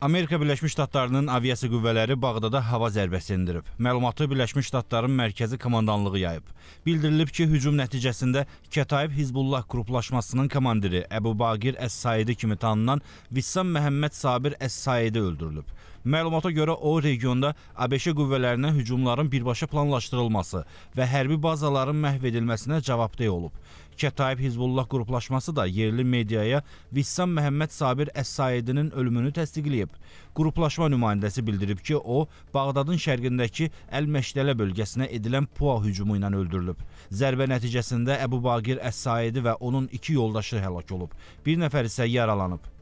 Amerika Birləşmiş Ştatlarının aviasiya qüvvələri Bağdada hava zərbəsi endirib. Məlumatı Birləşmiş Ştatların mərkəzi komandanlığı yayıb. Bildirilib ki, hücum nəticəsində Kətayib Hizbullah qruplaşmasının komandiri Əbu Baqir Əs-Saidi kimi tanınan Vissam Məhəmməd Sabir Əs-Saidi öldürülüb. Məlumata görə o regionda ABŞ qüvvələrinə hücumların birbaşa planlaşdırılması və hərbi bazaların məhv edilməsinə cavabdeh olub. Kətayib Hizbullah qruplaşması da yerli mediaya Vissam Məhəmməd Sabir Əs-Saidinin ölümünü təsdiqləyib edib. Qruplaşma nümayəndəsi bildirib ki, o, Bağdadın şərqindəki Əl-Məşdələ bölgəsinə edilən PUA hücumu ilə öldürülüb. Zərbə nəticəsində Əbu Baqir Əs-Saidi və onun iki yoldaşı həlak olub. Bir nəfər isə yaralanıb.